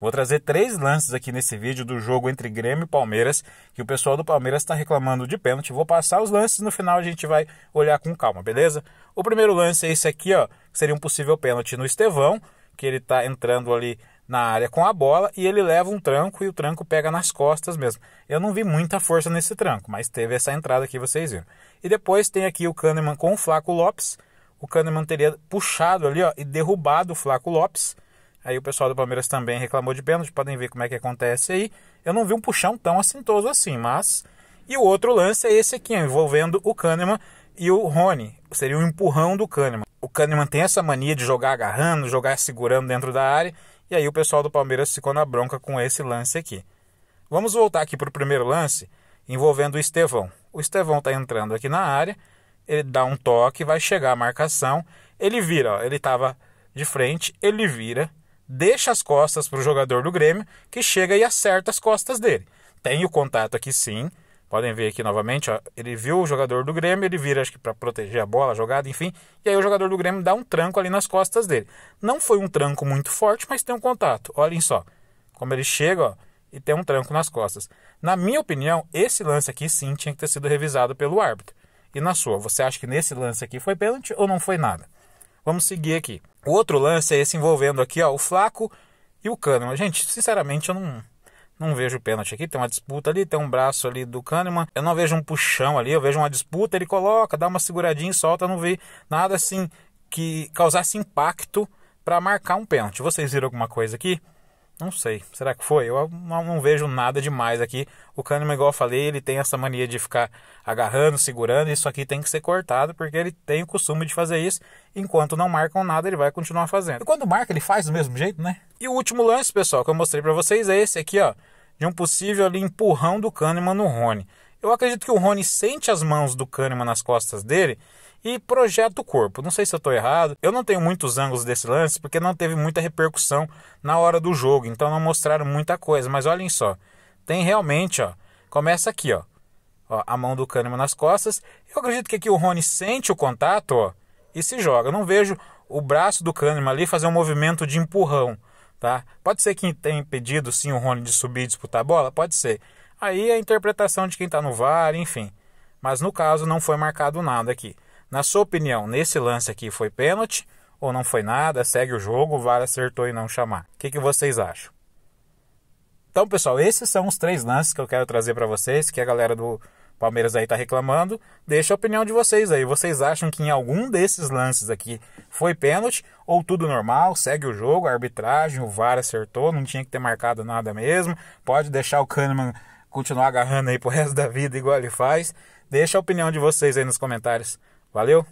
Vou trazer três lances aqui nesse vídeo do jogo entre Grêmio e Palmeiras, que o pessoal do Palmeiras está reclamando de pênalti. Vou passar os lances no final a gente vai olhar com calma, beleza? O primeiro lance é esse aqui, ó, que seria um possível pênalti no Estevão, que ele está entrando ali na área com a bola e ele leva um tranco e o tranco pega nas costas mesmo. Eu não vi muita força nesse tranco, mas teve essa entrada aqui, vocês viram. E depois tem aqui o Kahneman com o Flaco Lopes. O Kahneman teria puxado ali ó, e derrubado o Flaco Lopes Aí o pessoal do Palmeiras também reclamou de pênalti, podem ver como é que acontece aí. Eu não vi um puxão tão assintoso assim, mas. E o outro lance é esse aqui, envolvendo o Kahneman e o Rony. Seria um empurrão do Kahneman. O Kahneman tem essa mania de jogar agarrando, jogar segurando dentro da área. E aí o pessoal do Palmeiras ficou na bronca com esse lance aqui. Vamos voltar aqui para o primeiro lance, envolvendo o Estevão. O Estevão está entrando aqui na área, ele dá um toque, vai chegar a marcação. Ele vira, ó, ele estava de frente, ele vira deixa as costas para o jogador do Grêmio, que chega e acerta as costas dele. Tem o contato aqui sim, podem ver aqui novamente, ó, ele viu o jogador do Grêmio, ele vira acho que para proteger a bola, a jogada, enfim, e aí o jogador do Grêmio dá um tranco ali nas costas dele. Não foi um tranco muito forte, mas tem um contato. Olhem só, como ele chega ó, e tem um tranco nas costas. Na minha opinião, esse lance aqui sim tinha que ter sido revisado pelo árbitro. E na sua, você acha que nesse lance aqui foi pênalti ou não foi nada? Vamos seguir aqui. O outro lance é esse envolvendo aqui ó, o Flaco e o Kahneman. Gente, sinceramente, eu não, não vejo pênalti aqui. Tem uma disputa ali, tem um braço ali do Kahneman. Eu não vejo um puxão ali, eu vejo uma disputa. Ele coloca, dá uma seguradinha e solta. Não vi nada assim que causasse impacto para marcar um pênalti. Vocês viram alguma coisa aqui? Não sei, será que foi? Eu não, não vejo nada demais aqui. O Kahneman, igual eu falei, ele tem essa mania de ficar agarrando, segurando. Isso aqui tem que ser cortado, porque ele tem o costume de fazer isso. Enquanto não marcam nada, ele vai continuar fazendo. E quando marca, ele faz do mesmo jeito, né? E o último lance, pessoal, que eu mostrei para vocês é esse aqui, ó. De um possível ali, empurrão do Kahneman no Rony. Eu acredito que o Rony sente as mãos do Kahneman nas costas dele e projeta o corpo. Não sei se eu estou errado, eu não tenho muitos ângulos desse lance porque não teve muita repercussão na hora do jogo, então não mostraram muita coisa. Mas olhem só, tem realmente, ó, começa aqui, ó, ó a mão do Kahneman nas costas. Eu acredito que aqui o Rony sente o contato ó, e se joga. Eu não vejo o braço do Kahneman ali fazer um movimento de empurrão. Tá? Pode ser que tenha impedido sim o Rony de subir e disputar a bola? Pode ser. Aí é a interpretação de quem está no VAR, enfim. Mas no caso não foi marcado nada aqui. Na sua opinião, nesse lance aqui foi pênalti ou não foi nada? Segue o jogo, o VAR acertou e não chamar. O que, que vocês acham? Então, pessoal, esses são os três lances que eu quero trazer para vocês, que a galera do Palmeiras aí está reclamando. Deixa a opinião de vocês aí. Vocês acham que em algum desses lances aqui foi pênalti ou tudo normal? Segue o jogo, a arbitragem, o VAR acertou, não tinha que ter marcado nada mesmo. Pode deixar o Kahneman continuar agarrando aí pro resto da vida igual ele faz. Deixa a opinião de vocês aí nos comentários. Valeu!